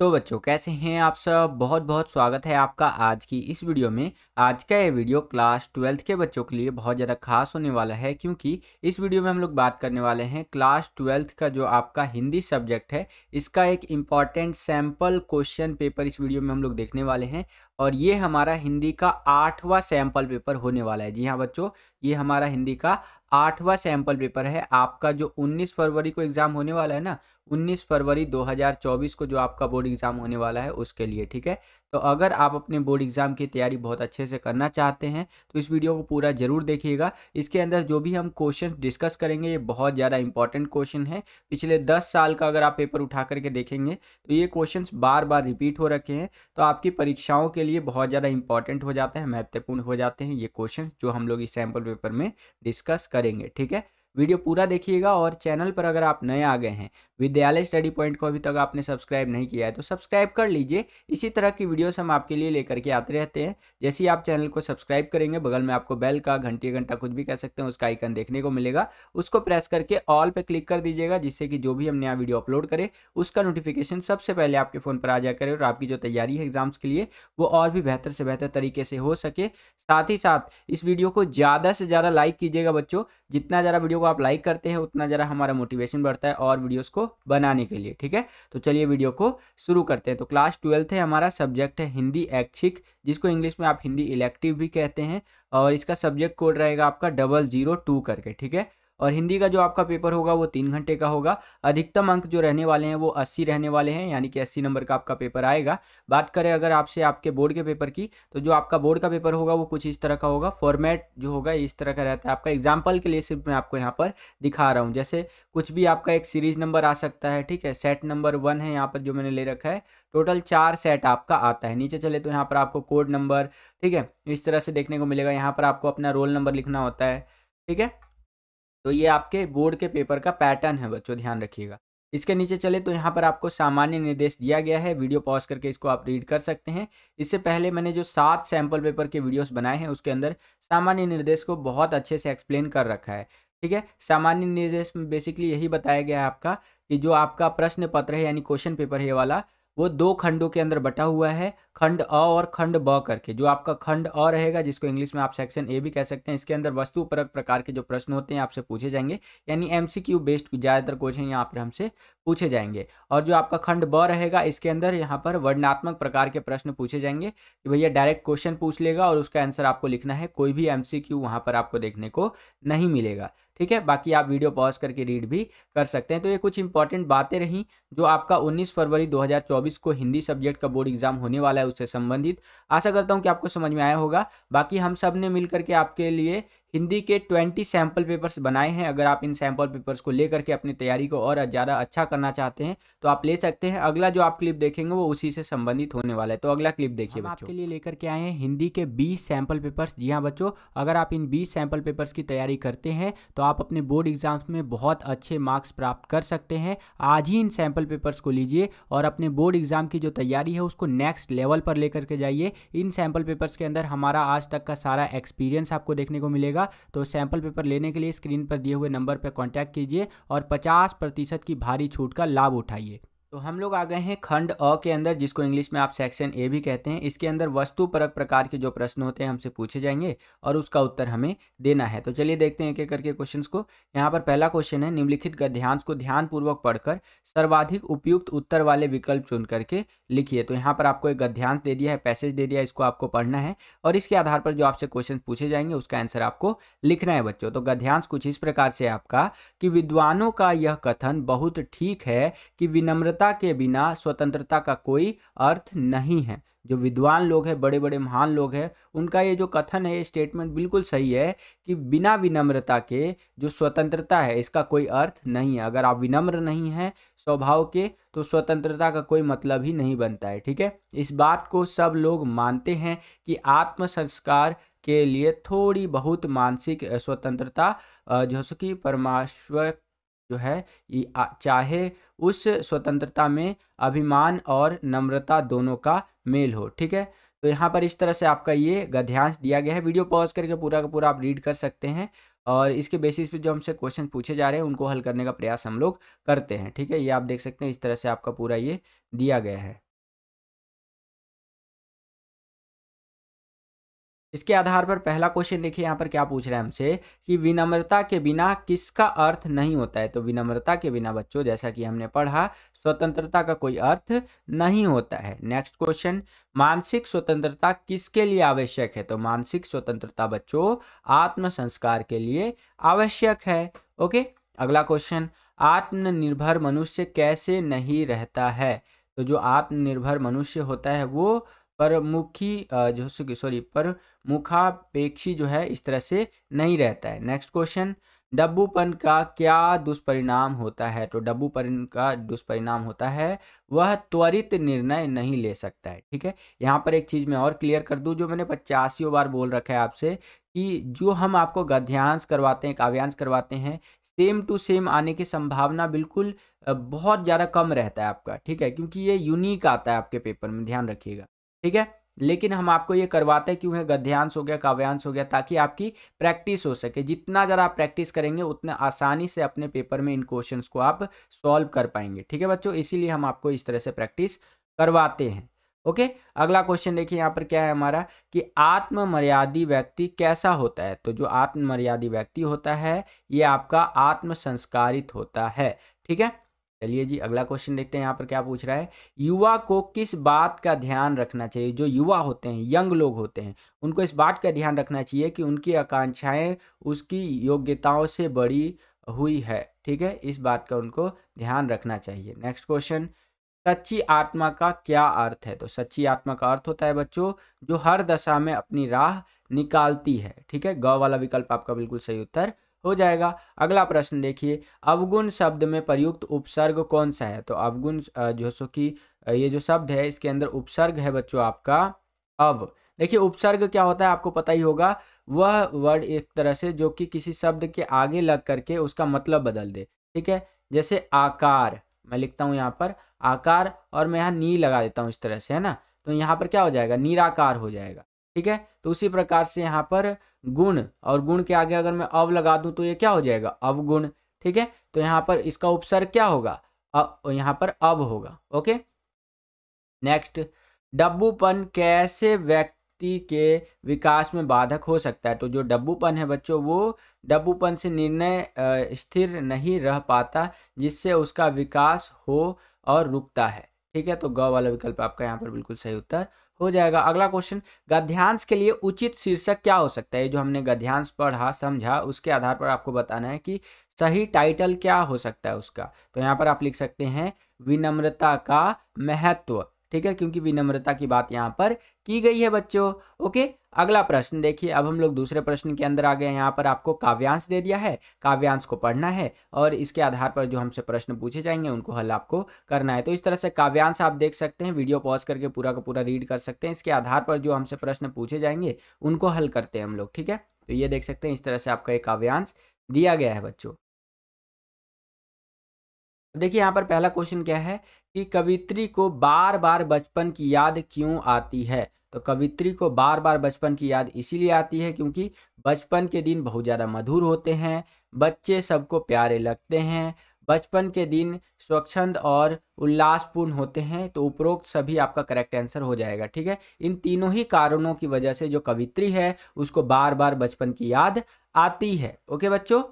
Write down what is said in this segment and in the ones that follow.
तो बच्चों कैसे हैं आप सब बहुत बहुत स्वागत है आपका आज की इस वीडियो में आज का ये वीडियो क्लास ट्वेल्थ के बच्चों के लिए बहुत ज़्यादा खास होने वाला है क्योंकि इस वीडियो में हम लोग बात करने वाले हैं क्लास ट्वेल्थ का जो आपका हिंदी सब्जेक्ट है इसका एक इम्पॉर्टेंट सैम्पल क्वेश्चन पेपर इस वीडियो में हम लोग देखने वाले हैं और ये हमारा हिंदी का आठवां सैम्पल पेपर होने वाला है जी हाँ बच्चों ये हमारा हिंदी का आठवां सैम्पल पेपर है आपका जो 19 फरवरी को एग्ज़ाम होने वाला है ना 19 फरवरी 2024 को जो आपका बोर्ड एग्ज़ाम होने वाला है उसके लिए ठीक है तो अगर आप अपने बोर्ड एग्ज़ाम की तैयारी बहुत अच्छे से करना चाहते हैं तो इस वीडियो को पूरा ज़रूर देखिएगा इसके अंदर जो भी हम क्वेश्चन डिस्कस करेंगे ये बहुत ज़्यादा इंपॉर्टेंट क्वेश्चन है पिछले दस साल का अगर आप पेपर उठा करके देखेंगे तो ये क्वेश्चन बार बार रिपीट हो रखे हैं तो आपकी परीक्षाओं के लिए बहुत ज़्यादा इंपॉर्टेंट हो जाते हैं महत्वपूर्ण हो जाते हैं ये क्वेश्चन जो हम लोग इस सैम्पल पेपर में डिस्कस करेंगे ठीक है वीडियो पूरा देखिएगा और चैनल पर अगर आप नए आ गए हैं विद्यालय स्टडी पॉइंट को अभी तक आपने सब्सक्राइब नहीं किया है तो सब्सक्राइब कर लीजिए इसी तरह की वीडियोस हम आपके लिए लेकर के आते रहते हैं जैसे ही आप चैनल को सब्सक्राइब करेंगे बगल में आपको बेल का घंटी घंटा कुछ भी कह सकते हैं उसका आइकन देखने को मिलेगा उसको प्रेस करके ऑल पर क्लिक कर दीजिएगा जिससे कि जो भी हम नया वीडियो अपलोड करें उसका नोटिफिकेशन सबसे पहले आपके फ़ोन पर आ जाए करें और आपकी जो तैयारी है एग्जाम्स के लिए वो और भी बेहतर से बेहतर तरीके से हो सके साथ ही साथ इस वीडियो को ज़्यादा से ज़्यादा लाइक कीजिएगा बच्चों जितना ज़्यादा वीडियो को आप लाइक करते हैं उतना ज़्यादा हमारा मोटिवेशन बढ़ता है और वीडियोज़ को बनाने के लिए ठीक है तो चलिए वीडियो को शुरू करते हैं तो क्लास ट्वेल्थ है हमारा सब्जेक्ट है हिंदी ऐच्छिक जिसको इंग्लिश में आप हिंदी इलेक्टिव भी कहते हैं और इसका सब्जेक्ट कोड रहेगा आपका डबल जीरो टू करके ठीक है और हिंदी का जो आपका पेपर होगा वो तीन घंटे का होगा अधिकतम अंक जो रहने वाले हैं वो अस्सी रहने वाले हैं यानी कि अस्सी नंबर का आपका पेपर आएगा बात करें अगर आपसे आपके बोर्ड के पेपर की तो जो आपका बोर्ड का पेपर होगा वो कुछ इस तरह का होगा फॉर्मेट जो होगा इस तरह का रहता है आपका एग्जाम्पल के लिए सिर्फ मैं आपको यहाँ पर दिखा रहा हूँ जैसे कुछ भी आपका एक सीरीज नंबर आ सकता है ठीक है सेट नंबर वन है यहाँ पर जो मैंने ले रखा है टोटल चार सेट आपका आता है नीचे चले तो यहाँ पर आपको कोड नंबर ठीक है इस तरह से देखने को मिलेगा यहाँ पर आपको अपना रोल नंबर लिखना होता है ठीक है तो ये आपके बोर्ड के पेपर का पैटर्न है बच्चों ध्यान रखिएगा इसके नीचे चले तो यहाँ पर आपको सामान्य निर्देश दिया गया है वीडियो पॉज करके इसको आप रीड कर सकते हैं इससे पहले मैंने जो सात सैम्पल पेपर के वीडियोस बनाए हैं उसके अंदर सामान्य निर्देश को बहुत अच्छे से एक्सप्लेन कर रखा है ठीक है सामान्य निर्देश में बेसिकली यही बताया गया है आपका कि जो आपका प्रश्न पत्र है यानी क्वेश्चन पेपर है वाला वो दो खंडों के अंदर बटा हुआ है खंड अ और खंड ब करके जो आपका खंड अ रहेगा जिसको इंग्लिश में आप सेक्शन ए भी कह सकते हैं इसके अंदर वस्तु परक प्रकार के जो प्रश्न होते हैं आपसे पूछे जाएंगे यानी एम सी क्यू बेस्ड ज़्यादातर क्वेश्चन यहाँ पर हमसे पूछे जाएंगे और जो आपका खंड ब रहेगा इसके अंदर यहाँ पर वर्णात्मक प्रकार के प्रश्न पूछे जाएंगे कि भैया डायरेक्ट क्वेश्चन पूछ लेगा और उसका आंसर आपको लिखना है कोई भी एम सी क्यू वहाँ पर आपको देखने को नहीं मिलेगा ठीक है बाकी आप वीडियो पॉज करके रीड भी कर सकते हैं तो ये कुछ इंपॉर्टेंट बातें रहीं जो आपका 19 फरवरी 2024 को हिंदी सब्जेक्ट का बोर्ड एग्जाम होने वाला है उससे संबंधित आशा करता हूँ कि आपको समझ में आया होगा बाकी हम सब ने मिल करके आपके लिए हिंदी के 20 सैम्पल पेपर्स बनाए हैं अगर आप इन सैम्पल पेपर्स को लेकर के अपनी तैयारी को और ज़्यादा अच्छा करना चाहते हैं तो आप ले सकते हैं अगला जो आप क्लिप देखेंगे वो उसी से संबंधित होने वाला है तो अगला क्लिप देखिए आपके लिए लेकर के आए हैं हिंदी के बीस सैम्पल पेपर्स जी हाँ बच्चों अगर आप इन बीस सैम्पल पेपर्स की तैयारी करते हैं तो आप अपने बोर्ड एग्जाम्स में बहुत अच्छे मार्क्स प्राप्त कर सकते हैं आज ही इन सैम्पल पेपर्स को लीजिए और अपने बोर्ड एग्जाम की जो तैयारी है उसको नेक्स्ट लेवल पर लेकर के जाइए इन सैम्पल पेपर्स के अंदर हमारा आज तक का सारा एक्सपीरियंस आपको देखने को मिलेगा होगा तो सैंपल पेपर लेने के लिए स्क्रीन पर दिए हुए नंबर पर कॉन्टैक्ट कीजिए और पचास प्रतिशत की भारी छूट का लाभ उठाइए तो हम लोग आ गए हैं खंड अ के अंदर जिसको इंग्लिश में आप सेक्शन ए भी कहते हैं इसके अंदर वस्तु परक प्रकार के जो प्रश्न होते हैं हमसे पूछे जाएंगे और उसका उत्तर हमें देना है तो चलिए देखते हैं एक एक करके क्वेश्चंस को यहाँ पर पहला क्वेश्चन है निम्नलिखित गध्यांश को ध्यानपूर्वक पढ़कर सर्वाधिक उपयुक्त उत्तर वाले विकल्प चुन करके लिखिए तो यहाँ पर आपको एक गध्यांश दे दिया है पैसेज दे दिया है इसको आपको पढ़ना है और इसके आधार पर जो आपसे क्वेश्चन पूछे जाएंगे उसका आंसर आपको लिखना है बच्चों तो गध्यांश कुछ इस प्रकार से आपका कि विद्वानों का यह कथन बहुत ठीक है कि विनम्रता स्वतंत्रता के बिना स्वतंत्रता का कोई अर्थ नहीं है जो विद्वान लोग हैं बड़े बड़े महान लोग हैं उनका ये जो कथन है ये स्टेटमेंट बिल्कुल सही है कि बिना विनम्रता के जो स्वतंत्रता है इसका कोई अर्थ नहीं है अगर आप विनम्र नहीं हैं स्वभाव के तो स्वतंत्रता का कोई मतलब ही नहीं बनता है ठीक है इस बात को सब लोग मानते हैं कि आत्म संस्कार के लिए थोड़ी बहुत मानसिक स्वतंत्रता जो कि परमाश्वर जो है चाहे उस स्वतंत्रता में अभिमान और नम्रता दोनों का मेल हो ठीक है तो यहाँ पर इस तरह से आपका ये गध्यांश दिया गया है वीडियो पॉज करके पूरा का पूरा आप रीड कर सकते हैं और इसके बेसिस पे जो हमसे क्वेश्चन पूछे जा रहे हैं उनको हल करने का प्रयास हम लोग करते हैं ठीक है ये आप देख सकते हैं इस तरह से आपका पूरा ये दिया गया है इसके आधार पर पहला क्वेश्चन देखिए यहाँ पर क्या पूछ रहे हैं हमसे कि विनम्रता के बिना किसका अर्थ नहीं होता है तो विनम्रता के बिना बच्चों जैसा कि हमने पढ़ा स्वतंत्रता का कोई अर्थ नहीं होता है नेक्स्ट क्वेश्चन मानसिक स्वतंत्रता किसके लिए आवश्यक है तो मानसिक स्वतंत्रता बच्चों आत्म संस्कार के लिए आवश्यक है ओके अगला क्वेश्चन आत्मनिर्भर मनुष्य कैसे नहीं रहता है तो जो आत्मनिर्भर मनुष्य होता है वो परमुखी जो सॉरी पर मुखापेक्षी जो है इस तरह से नहीं रहता है नेक्स्ट क्वेश्चन डब्बूपन का क्या दुष्परिणाम होता है तो डब्बूपन का दुष्परिणाम होता है वह त्वरित निर्णय नहीं ले सकता है ठीक है यहाँ पर एक चीज़ मैं और क्लियर कर दूँ जो मैंने पचासियों बार बोल रखा है आपसे कि जो हम आपको गध्यांश करवाते हैं काव्यांश करवाते हैं सेम टू सेम आने की संभावना बिल्कुल बहुत ज़्यादा कम रहता है आपका ठीक है क्योंकि ये यूनिक आता है आपके पेपर में ध्यान रखिएगा ठीक है लेकिन हम आपको ये करवाते क्यों है गद्यांश हो गया काव्यांश हो गया ताकि आपकी प्रैक्टिस हो सके जितना ज़रा आप प्रैक्टिस करेंगे उतना आसानी से अपने पेपर में इन क्वेश्चन को आप सॉल्व कर पाएंगे ठीक है बच्चों इसीलिए हम आपको इस तरह से प्रैक्टिस करवाते हैं ओके okay? अगला क्वेश्चन देखिए यहाँ पर क्या है हमारा कि आत्ममर्यादी व्यक्ति कैसा होता है तो जो आत्ममर्यादी व्यक्ति होता है ये आपका आत्म संस्कारित होता है ठीक है चलिए जी अगला क्वेश्चन देखते हैं यहाँ पर क्या पूछ रहा है युवा को किस बात का ध्यान रखना चाहिए जो युवा होते हैं यंग लोग होते हैं उनको इस बात का ध्यान रखना चाहिए कि उनकी आकांक्षाएं उसकी योग्यताओं से बड़ी हुई है ठीक है इस बात का उनको ध्यान रखना चाहिए नेक्स्ट क्वेश्चन सच्ची आत्मा का क्या अर्थ है तो सच्ची आत्मा का अर्थ होता है बच्चों जो हर दशा में अपनी राह निकालती है ठीक है गौ वाला विकल्प आपका बिल्कुल सही उत्तर हो जाएगा अगला प्रश्न देखिए अवगुण शब्द में प्रयुक्त उपसर्ग कौन सा है तो अवगुण जो सो कि ये जो शब्द है इसके अंदर उपसर्ग है बच्चों आपका अव देखिए उपसर्ग क्या होता है आपको पता ही होगा वह वर्ड एक तरह से जो कि किसी शब्द के आगे लग करके उसका मतलब बदल दे ठीक है जैसे आकार मैं लिखता हूँ यहाँ पर आकार और मैं यहाँ नी लगा देता हूँ इस तरह से है ना तो यहाँ पर क्या हो जाएगा निराकार हो जाएगा ठीक है तो उसी प्रकार से यहाँ पर गुण और गुण के आगे अगर मैं अव लगा दूं तो ये क्या हो जाएगा अवगुण ठीक है तो यहाँ पर इसका उपसर्ग क्या होगा यहाँ पर अव होगा ओके नेक्स्ट डब्बूपन कैसे व्यक्ति के विकास में बाधक हो सकता है तो जो डब्बूपन है बच्चों वो डब्बूपन से निर्णय स्थिर नहीं रह पाता जिससे उसका विकास हो और रुकता है ठीक है तो गौ वाला विकल्प आपका यहाँ पर बिल्कुल सही उत्तर हो जाएगा अगला क्वेश्चन गद्यांश के लिए उचित शीर्षक क्या हो सकता है जो हमने गद्यांश पढ़ा समझा उसके आधार पर आपको बताना है कि सही टाइटल क्या हो सकता है उसका तो यहाँ पर आप लिख सकते हैं विनम्रता का महत्व ठीक है क्योंकि विनम्रता की बात यहाँ पर की गई है बच्चों ओके अगला प्रश्न देखिए अब हम लोग दूसरे प्रश्न के अंदर आ गए यहाँ पर आपको काव्यांश दे दिया है काव्यांश को पढ़ना है और इसके आधार पर जो हमसे प्रश्न पूछे जाएंगे उनको हल आपको करना है तो इस तरह से काव्यांश आप देख सकते हैं वीडियो पॉज करके पूरा का पूरा रीड कर सकते हैं इसके आधार पर जो हमसे प्रश्न पूछे जाएंगे उनको हल करते हैं हम लोग ठीक है तो ये देख सकते हैं इस तरह से आपका एक काव्यांश दिया गया है बच्चों देखिए यहाँ पर पहला क्वेश्चन क्या है कि कवित्री को बार बार बचपन की याद क्यों आती है तो कवित्री को बार बार बचपन की याद इसीलिए आती है क्योंकि बचपन के दिन बहुत ज़्यादा मधुर होते हैं बच्चे सबको प्यारे लगते हैं बचपन के दिन स्वच्छंद और उल्लासपूर्ण होते हैं तो उपरोक्त सभी आपका करेक्ट आंसर हो जाएगा ठीक है इन तीनों ही कारणों की वजह से जो कवित्री है उसको बार बार बचपन की याद आती है ओके बच्चों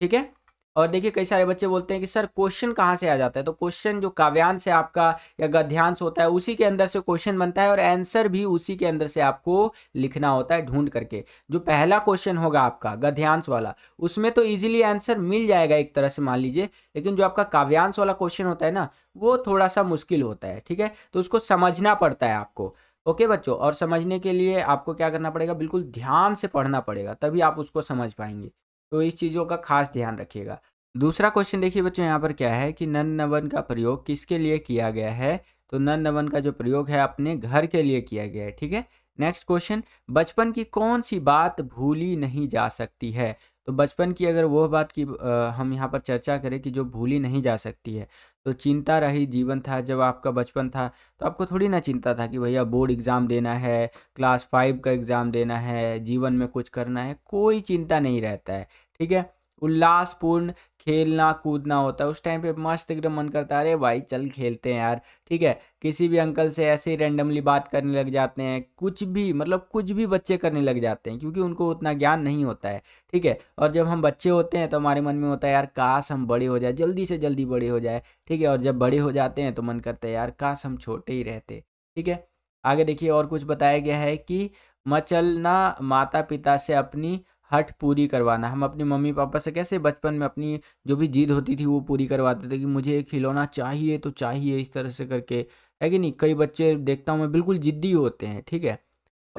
ठीक है और देखिए कई सारे बच्चे बोलते हैं कि सर क्वेश्चन कहाँ से आ जाता है तो क्वेश्चन जो काव्यांश है आपका या गद्यांश होता है उसी के अंदर से क्वेश्चन बनता है और आंसर भी उसी के अंदर से आपको लिखना होता है ढूंढ करके जो पहला क्वेश्चन होगा आपका गद्यांश वाला उसमें तो ईजिली आंसर मिल जाएगा एक तरह से मान लीजिए लेकिन जो आपका काव्यांश वाला क्वेश्चन होता है ना वो थोड़ा सा मुश्किल होता है ठीक है तो उसको समझना पड़ता है आपको ओके okay बच्चों और समझने के लिए आपको क्या करना पड़ेगा बिल्कुल ध्यान से पढ़ना पड़ेगा तभी आप उसको समझ पाएंगे तो इस चीज़ों का खास ध्यान रखिएगा दूसरा क्वेश्चन देखिए बच्चों यहाँ पर क्या है कि नन नवन का प्रयोग किसके लिए किया गया है तो नन नवन का जो प्रयोग है अपने घर के लिए किया गया है ठीक है नेक्स्ट क्वेश्चन बचपन की कौन सी बात भूली नहीं जा सकती है तो बचपन की अगर वो बात की आ, हम यहाँ पर चर्चा करें कि जो भूली नहीं जा सकती है तो चिंता रही जीवन था जब आपका बचपन था तो आपको थोड़ी ना चिंता था कि भैया बोर्ड एग्ज़ाम देना है क्लास फाइव का एग्ज़ाम देना है जीवन में कुछ करना है कोई चिंता नहीं रहता है ठीक है उल्लासपूर्ण खेलना कूदना होता है उस टाइम पे मस्त एकदम मन करता है अरे भाई चल खेलते हैं यार ठीक है किसी भी अंकल से ऐसे ही रेंडमली बात करने लग जाते हैं कुछ भी मतलब कुछ भी बच्चे करने लग जाते हैं क्योंकि उनको उतना ज्ञान नहीं होता है ठीक है और जब हम बच्चे होते हैं तो हमारे मन में होता है यार काश हम बड़े हो जाए जल्दी से जल्दी बड़े हो जाए ठीक है और जब बड़े हो जाते हैं तो मन करता है यार काश हम छोटे ही रहते ठीक है आगे देखिए और कुछ बताया गया है कि मचलना माता पिता से अपनी हट पूरी करवाना हम अपने मम्मी पापा से कैसे बचपन में अपनी जो भी जिद होती थी वो पूरी करवाते थे कि मुझे एक खिलौना चाहिए तो चाहिए इस तरह से करके है कि नहीं कई बच्चे देखता हूँ मैं बिल्कुल ज़िद्दी होते हैं ठीक है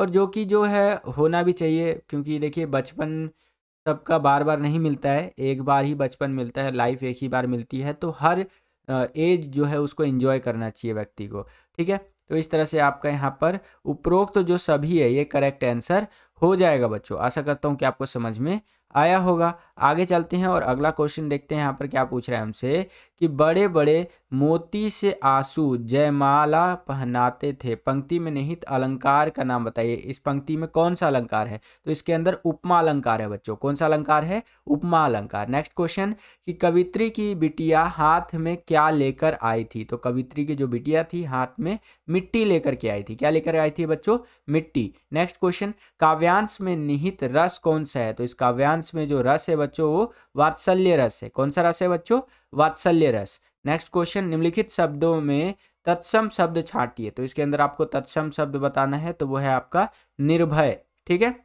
और जो कि जो है होना भी चाहिए क्योंकि देखिए बचपन सबका बार बार नहीं मिलता है एक बार ही बचपन मिलता है लाइफ एक ही बार मिलती है तो हर एज जो है उसको एंजॉय करना चाहिए व्यक्ति को ठीक है तो इस तरह से आपका यहाँ पर उपरोक्त तो जो सभी है ये करेक्ट आंसर हो जाएगा बच्चों आशा करता हूँ कि आपको समझ में आया होगा आगे चलते हैं और अगला क्वेश्चन देखते हैं यहाँ पर क्या पूछ रहा है हमसे कि बड़े बड़े मोती से आंसू जयमाला पहनाते थे पंक्ति में निहित अलंकार का नाम बताइए इस पंक्ति में कौन सा अलंकार है तो इसके अंदर उपमा अलंकार है बच्चों कौन सा अलंकार है उपमा अलंकार नेक्स्ट क्वेश्चन कि कवित्री की बिटिया हाथ में क्या लेकर आई थी तो कवित्री की जो बिटिया थी हाथ में मिट्टी लेकर के आई थी क्या लेकर आई थी बच्चों मिट्टी नेक्स्ट क्वेश्चन काव्यांश में निहित रस कौन सा है तो इस काव्यांश अंश में जो रस है बच्चों वो वात्सल्य रस है कौन सा रस है बच्चों वात्सल्य रस नेक्स्ट क्वेश्चन निम्नलिखित शब्दों में तत्सम शब्द छाटिए तो इसके अंदर आपको तत्सम शब्द बताना है तो वो है आपका निर्भय ठीक है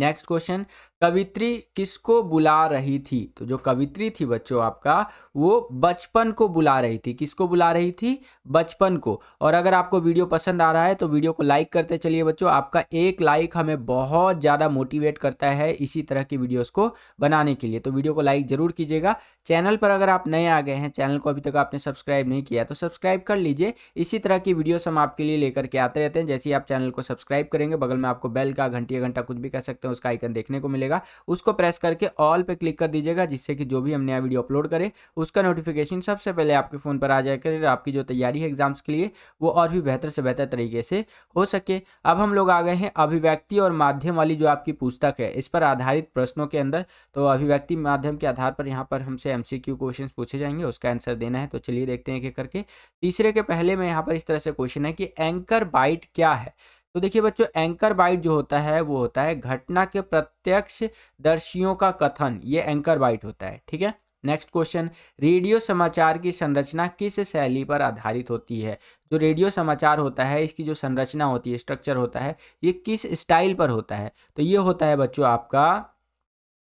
नेक्स्ट क्वेश्चन कवित्री किसको बुला रही थी तो जो कवित्री थी बच्चों आपका वो बचपन को बुला रही थी किसको बुला रही थी बचपन को और अगर आपको वीडियो पसंद आ रहा है तो वीडियो को लाइक करते चलिए बच्चों आपका एक लाइक हमें बहुत ज़्यादा मोटिवेट करता है इसी तरह की वीडियोस को बनाने के लिए तो वीडियो को लाइक ज़रूर कीजिएगा चैनल पर अगर आप नए आ गए हैं चैनल को अभी तक आपने सब्सक्राइब नहीं किया तो सब्सक्राइब कर लीजिए इसी तरह की वीडियोस हम आपके लिए लेकर के आते रहते हैं जैसे ही आप चैनल को सब्सक्राइब करेंगे बगल में आपको बेल का घंटी घंटा कुछ भी कह सकते हैं उसका आइकन देखने को मिलेगा दीजिएगा उसको प्रेस करके ऑल पे क्लिक कर दीजिएगा जिससे कि जो भी हम नया वीडियो अपलोड करें उसका नोटिफिकेशन सबसे पहले आपके फ़ोन पर आ जाए कर आपकी जो तैयारी है एग्जाम्स के लिए वो और भी बेहतर से बेहतर तरीके से हो सके अब हम लोग आ गए हैं अभिव्यक्ति और माध्यम वाली जो आपकी पुस्तक है इस पर आधारित प्रश्नों के अंदर तो अभिव्यक्ति माध्यम के आधार पर यहाँ पर हमसे एम सी पूछे जाएंगे उसका आंसर देना है तो चलिए देखते हैं एक करके तीसरे के पहले में यहाँ पर इस तरह से क्वेश्चन है कि एंकर बाइट क्या है तो देखिए बच्चों एंकर बाइट जो होता है वो होता है घटना के प्रत्यक्ष दर्शियों का कथन ये एंकर बाइट होता है ठीक है नेक्स्ट क्वेश्चन रेडियो समाचार की संरचना किस शैली पर आधारित होती है जो रेडियो समाचार होता है इसकी जो संरचना होती है स्ट्रक्चर होता है ये किस स्टाइल पर होता है तो ये होता है बच्चों आपका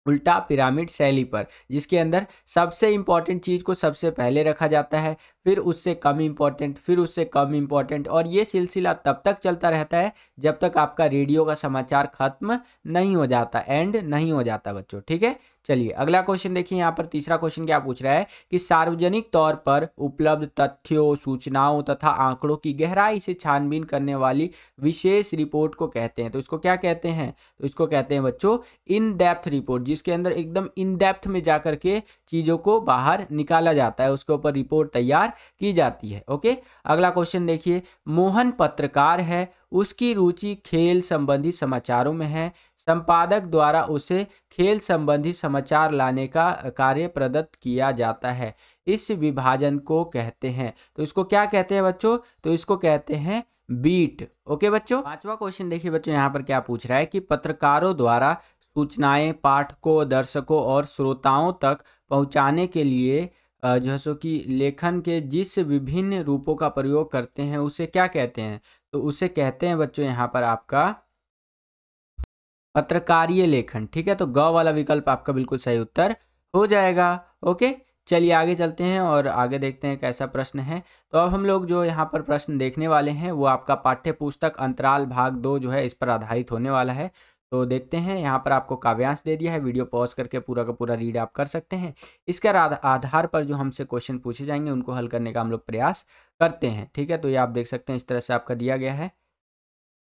उल्टा पिरामिड शैली पर जिसके अंदर सबसे इम्पॉर्टेंट चीज़ को सबसे पहले रखा जाता है फिर उससे कम इम्पॉर्टेंट फिर उससे कम इम्पॉर्टेंट और ये सिलसिला तब तक चलता रहता है जब तक आपका रेडियो का समाचार खत्म नहीं हो जाता एंड नहीं हो जाता बच्चों ठीक है चलिए अगला क्वेश्चन देखिए यहाँ पर तीसरा क्वेश्चन क्या पूछ रहा है कि सार्वजनिक तौर पर उपलब्ध तथ्यों सूचनाओं तथा आंकड़ों की गहराई से छानबीन करने वाली विशेष रिपोर्ट को कहते हैं तो इसको क्या कहते हैं तो इसको कहते हैं बच्चों इन डेप्थ रिपोर्ट जिसके अंदर एकदम इन डेप्थ में जा के चीज़ों को बाहर निकाला जाता है उसके ऊपर रिपोर्ट तैयार की जाती है ओके अगला क्वेश्चन देखिए मोहन पत्रकार है उसकी रुचि खेल संबंधी समाचारों में है संपादक द्वारा उसे खेल संबंधी समाचार लाने का कार्य प्रदत्त किया जाता है इस विभाजन को कहते हैं तो इसको क्या कहते हैं बच्चों तो इसको कहते हैं बीट ओके बच्चों पांचवा क्वेश्चन देखिए बच्चों यहाँ पर क्या पूछ रहा है कि पत्रकारों द्वारा सूचनाएं पाठकों दर्शकों और श्रोताओं तक पहुँचाने के लिए जो है सो कि लेखन के जिस विभिन्न रूपों का प्रयोग करते हैं उसे क्या कहते हैं तो उसे कहते हैं बच्चों यहाँ पर आपका पत्रकारीय लेखन ठीक है तो ग वाला विकल्प आपका बिल्कुल सही उत्तर हो जाएगा ओके चलिए आगे चलते हैं और आगे देखते हैं कैसा प्रश्न है तो अब हम लोग जो यहाँ पर प्रश्न देखने वाले हैं वो आपका पाठ्य पुस्तक अंतराल भाग दो जो है इस पर आधारित होने वाला है तो देखते हैं यहाँ पर आपको काव्यांश दे दिया है वीडियो पॉज करके पूरा का पूरा रीड आप कर सकते हैं इसके आधार पर जो हमसे क्वेश्चन पूछे जाएंगे उनको हल करने का हम लोग प्रयास करते हैं ठीक है तो ये आप देख सकते हैं इस तरह से आपका दिया गया है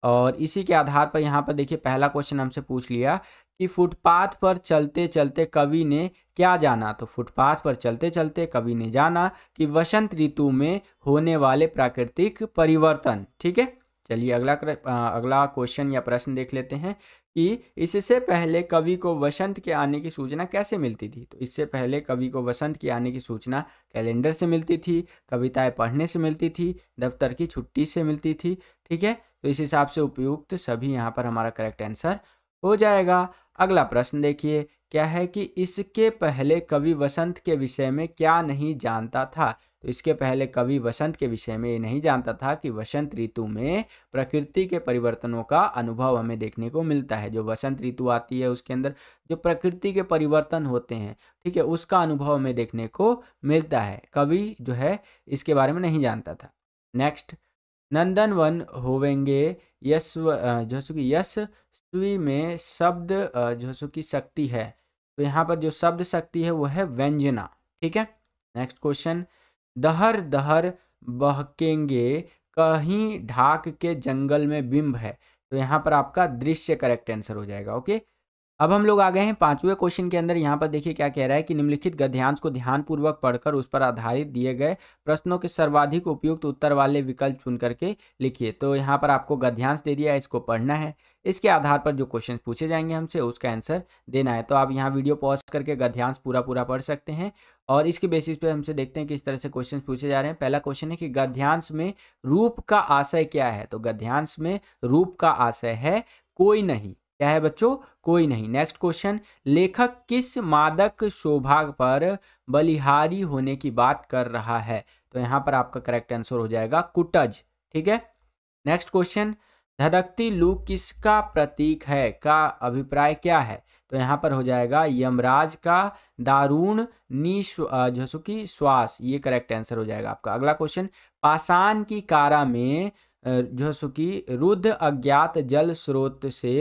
और इसी के आधार पर यहाँ पर देखिए पहला क्वेश्चन हमसे पूछ लिया कि फुटपाथ पर चलते चलते कवि ने क्या जाना तो फुटपाथ पर चलते चलते कवि ने जाना कि वसंत ऋतु में होने वाले प्राकृतिक परिवर्तन ठीक है चलिए अगला अगला क्वेश्चन या प्रश्न देख लेते हैं कि इससे पहले कवि को वसंत के आने की सूचना कैसे मिलती थी तो इससे पहले कवि को वसंत के आने की सूचना कैलेंडर से मिलती थी कविताएं पढ़ने से मिलती थी दफ्तर की छुट्टी से मिलती थी ठीक है तो इस हिसाब से उपयुक्त सभी यहाँ पर हमारा करेक्ट आंसर हो जाएगा अगला प्रश्न देखिए क्या है कि इसके पहले कवि वसंत के विषय में क्या नहीं जानता था इसके पहले कवि वसंत के विषय में ये नहीं जानता था कि वसंत ऋतु में प्रकृति के परिवर्तनों का अनुभव हमें देखने को मिलता है जो वसंत ऋतु आती है उसके अंदर जो प्रकृति के परिवर्तन होते हैं ठीक है उसका अनुभव हमें देखने को मिलता है कवि जो है इसके बारे में नहीं जानता था नेक्स्ट नंदन वन होवेंगे यश जो सो कि यश स्वी में शब्द जो सो कि शक्ति है तो यहाँ पर जो शब्द शक्ति है वो है व्यंजना ठीक है नेक्स्ट क्वेश्चन दहर दहर बहकेंगे कहीं ढाक के जंगल में बिंब है तो यहाँ पर आपका दृश्य करेक्ट आंसर हो जाएगा ओके अब हम लोग आ गए हैं पांचवें क्वेश्चन के अंदर यहाँ पर देखिए क्या कह रहा है कि निम्नलिखित गद्यांश को ध्यानपूर्वक पढ़कर उस पर आधारित दिए गए प्रश्नों के सर्वाधिक उपयुक्त उत्तर वाले विकल्प चुन करके लिखिए तो यहाँ पर आपको गद्यांश दे दिया है इसको पढ़ना है इसके आधार पर जो क्वेश्चन पूछे जाएंगे हमसे उसका आंसर देना है तो आप यहाँ वीडियो पॉज करके गद्यांश पूरा पूरा पढ़ सकते हैं और इसके बेसिस पे हमसे देखते हैं किस तरह से क्वेश्चन पूछे जा रहे हैं पहला क्वेश्चन है कि गध्यांश में रूप का आशय क्या है तो गध्यांश में रूप का आशय है कोई नहीं क्या है बच्चों कोई नहीं नेक्स्ट क्वेश्चन लेखक किस मादक शोभा पर बलिहारी होने की बात कर रहा है तो यहाँ पर आपका करेक्ट आंसर हो जाएगा कुटज ठीक है नेक्स्ट क्वेश्चन धड़कती लू किसका प्रतीक है का अभिप्राय क्या है तो यहाँ पर हो जाएगा यमराज का दारुण निश्व जो सो कि श्वास ये करेक्ट आंसर हो जाएगा आपका अगला क्वेश्चन पाषाण की कारा में जो सो कि रुद्ध अज्ञात जल स्रोत से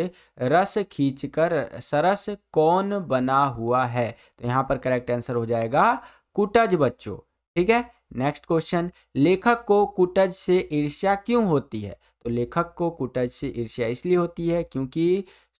रस खींचकर सरस कौन बना हुआ है तो यहाँ पर करेक्ट आंसर हो जाएगा कुटज बच्चों ठीक है नेक्स्ट क्वेश्चन लेखक को कुटज से ईर्ष्या क्यों होती है तो लेखक को कुटज से ईर्ष्या इसलिए होती है क्योंकि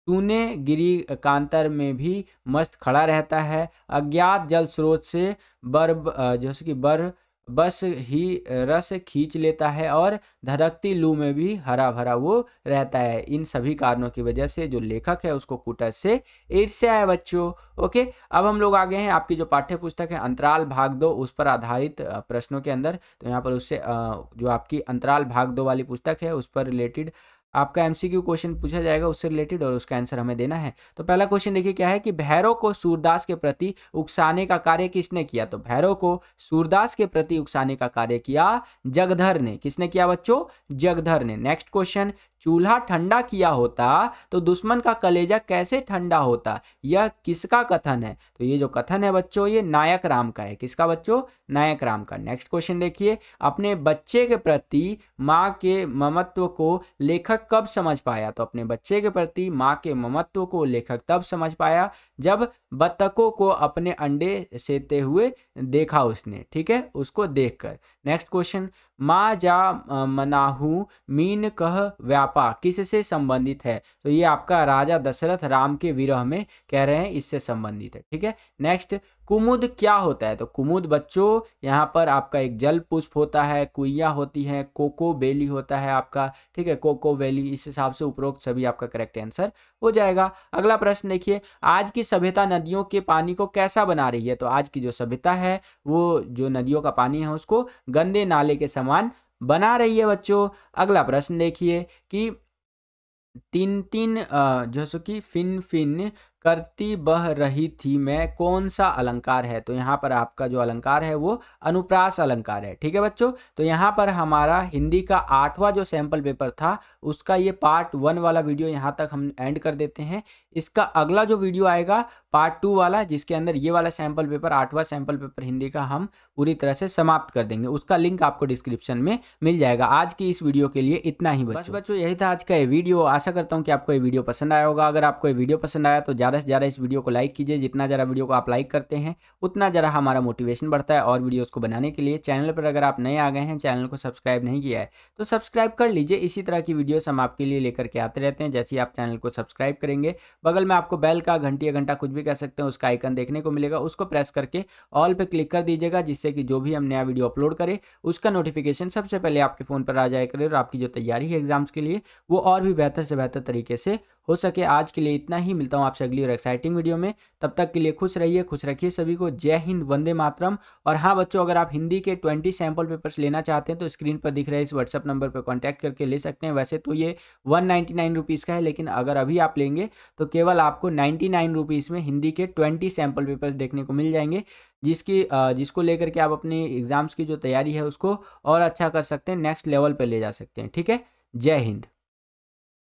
तूने गिरी कांतर में भी मस्त खड़ा रहता है अज्ञात जल स्रोत से बर जैसे कि बर बस ही रस खींच लेता है और धधकती लू में भी हरा भरा वो रहता है इन सभी कारणों की वजह से जो लेखक है उसको कुटस से ईर्ष्या है बच्चों ओके अब हम लोग आगे हैं आपकी जो पाठ्य पुस्तक है अंतराल भाग दो उस पर आधारित प्रश्नों के अंदर तो यहाँ पर उससे जो आपकी अंतराल भाग दो वाली पुस्तक है उस पर रिलेटेड आपका एमसीक्यू क्वेश्चन पूछा जाएगा उससे रिलेटेड और उसका आंसर हमें देना है तो पहला क्वेश्चन देखिए क्या है कि भैरव को सूरदास के प्रति उकसाने का कार्य किसने किया तो भैरव को सूरदास के प्रति उकसाने का कार्य किया जगधर ने किसने किया बच्चों जगधर ने नेक्स्ट क्वेश्चन चूल्हा ठंडा किया होता तो दुश्मन का कलेजा कैसे ठंडा होता यह किसका कथन है तो ये जो कथन है बच्चों ये नायक राम का है किसका बच्चों नायक राम का नेक्स्ट क्वेश्चन देखिए अपने बच्चे के प्रति माँ के ममत्व को लेखक कब समझ पाया तो अपने बच्चे के प्रति माँ के ममत्व को लेखक तब समझ पाया जब बत्तखों को अपने अंडे सेते हुए देखा उसने ठीक है उसको देखकर नेक्स्ट क्वेश्चन माँ जा मनाहू मीन कह व्यापा किससे संबंधित है तो ये आपका राजा दशरथ राम के विरह में कह रहे हैं इससे संबंधित है ठीक है नेक्स्ट कुमुद क्या होता है तो कुमुद बच्चों यहाँ पर आपका एक जल पुष्प होता है कुइया होती है कोको बेली होता है आपका ठीक है कोको बेली इस हिसाब से उपरोक्त सभी आपका करेक्ट आंसर हो जाएगा अगला प्रश्न देखिए आज की सभ्यता नदियों के पानी को कैसा बना रही है तो आज की जो सभ्यता है वो जो नदियों का पानी है उसको गंदे नाले के समान बना रही है बच्चों अगला प्रश्न देखिए कि तीन तीन जो सो कि फिन फिन करती बह रही थी मैं कौन सा अलंकार है तो यहाँ पर आपका जो अलंकार है वो अनुप्रास अलंकार है ठीक है बच्चों तो यहाँ पर हमारा हिंदी का आठवां जो सैम्पल पेपर था उसका ये पार्ट वन वाला वीडियो यहाँ तक हम एंड कर देते हैं इसका अगला जो वीडियो आएगा पार्ट टू वाला जिसके अंदर ये वाला सैम्पल पेपर आठवां सैम्पल पेपर हिंदी का हम पूरी तरह से समाप्त कर देंगे उसका लिंक आपको डिस्क्रिप्शन में मिल जाएगा आज की इस वीडियो के लिए इतना ही बच्चों बस बच्चों यही था आज का ये वीडियो आशा करता हूँ कि आपको ये वीडियो पसंद आया होगा अगर आपको ये वीडियो पसंद आया तो ज़्यादा ज़्यादा से ज़्यादा इस वीडियो को लाइक कीजिए जितना ज़्यादा वीडियो को आप लाइक करते हैं उतना ज़्यादा हमारा मोटिवेशन बढ़ता है और वीडियोज़ को बनाने के लिए चैनल पर अगर आप नए आ गए हैं चैनल को सब्सक्राइब नहीं किया है तो सब्सक्राइब कर लीजिए इसी तरह की वीडियोज़ हम आपके लिए लेकर के आते रहते हैं जैसे ही आप चैनल को सब्सक्राइब करेंगे बगल में आपको बैल का घंटी या घंटा कुछ भी कह सकते हैं उसका आइकन देखने को मिलेगा उसको प्रेस करके ऑल पर क्लिक कर दीजिएगा जिससे कि जो भी हम नया वीडियो अपलोड करें उसका नोटिफिकेशन सबसे पहले आपके फ़ोन पर आ जाए करे और आपकी जो तैयारी है एग्जाम्स के लिए वो और भी बेहतर से बेहतर तरीके से हो सके आज के लिए इतना ही मिलता हूँ आपसे अगली और एक्साइटिंग वीडियो में तब तक के लिए खुश रहिए खुश रखिए सभी को जय हिंद वंदे मातरम और हाँ बच्चों अगर आप हिंदी के ट्वेंटी सैम्पल पेपर्स लेना चाहते हैं तो स्क्रीन पर दिख रहे इस व्हाट्सअप नंबर पर कॉन्टैक्ट करके ले सकते हैं वैसे तो ये वन नाइन्टी का है लेकिन अगर अभी आप लेंगे तो केवल आपको नाइन्टी नाइन में हिंदी के ट्वेंटी सैम्पल पेपर्स देखने को मिल जाएंगे जिसकी जिसको लेकर के आप अपनी एग्ज़ाम्स की जो तैयारी है उसको और अच्छा कर सकते हैं नेक्स्ट लेवल पर ले जा सकते हैं ठीक है जय हिंद